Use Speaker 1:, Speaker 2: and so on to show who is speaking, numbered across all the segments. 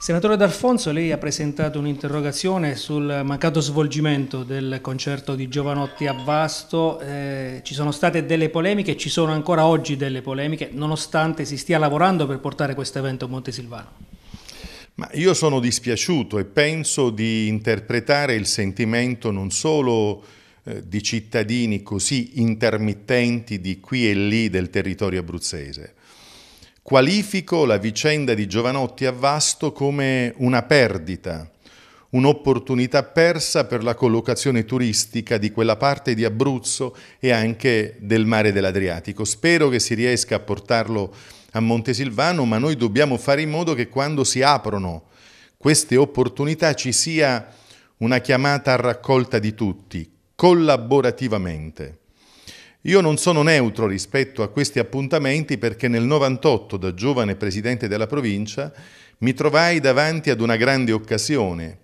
Speaker 1: Senatore D'Alfonso, lei ha presentato un'interrogazione sul mancato svolgimento del concerto di Giovanotti a Vasto, eh, ci sono state delle polemiche, ci sono ancora oggi delle polemiche, nonostante si stia lavorando per portare questo evento a Montesilvano.
Speaker 2: Ma io sono dispiaciuto e penso di interpretare il sentimento non solo eh, di cittadini così intermittenti di qui e lì del territorio abruzzese, Qualifico la vicenda di Giovanotti a Vasto come una perdita, un'opportunità persa per la collocazione turistica di quella parte di Abruzzo e anche del mare dell'Adriatico. Spero che si riesca a portarlo a Montesilvano, ma noi dobbiamo fare in modo che quando si aprono queste opportunità ci sia una chiamata a raccolta di tutti, collaborativamente. Io non sono neutro rispetto a questi appuntamenti perché nel 98, da giovane presidente della provincia, mi trovai davanti ad una grande occasione,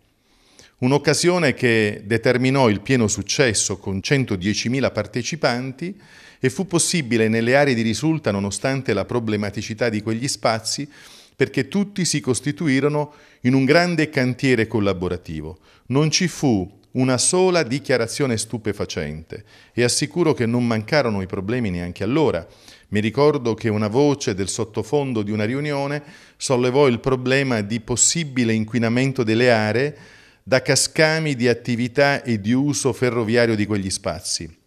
Speaker 2: un'occasione che determinò il pieno successo con 110.000 partecipanti e fu possibile nelle aree di risulta nonostante la problematicità di quegli spazi perché tutti si costituirono in un grande cantiere collaborativo. Non ci fu una sola dichiarazione stupefacente e assicuro che non mancarono i problemi neanche allora. Mi ricordo che una voce del sottofondo di una riunione sollevò il problema di possibile inquinamento delle aree da cascami di attività e di uso ferroviario di quegli spazi.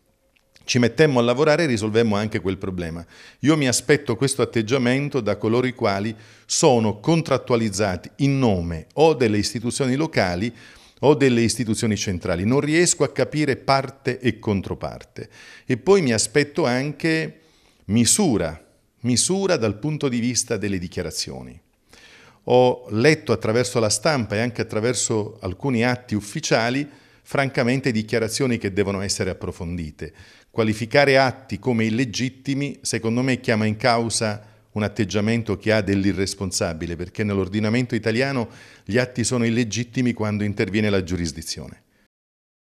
Speaker 2: Ci mettemmo a lavorare e risolvemmo anche quel problema. Io mi aspetto questo atteggiamento da coloro i quali sono contrattualizzati in nome o delle istituzioni locali o delle istituzioni centrali, non riesco a capire parte e controparte. E poi mi aspetto anche misura, misura dal punto di vista delle dichiarazioni. Ho letto attraverso la stampa e anche attraverso alcuni atti ufficiali, francamente, dichiarazioni che devono essere approfondite. Qualificare atti come illegittimi, secondo me, chiama in causa un atteggiamento che ha dell'irresponsabile, perché nell'ordinamento italiano gli atti sono illegittimi quando interviene la giurisdizione.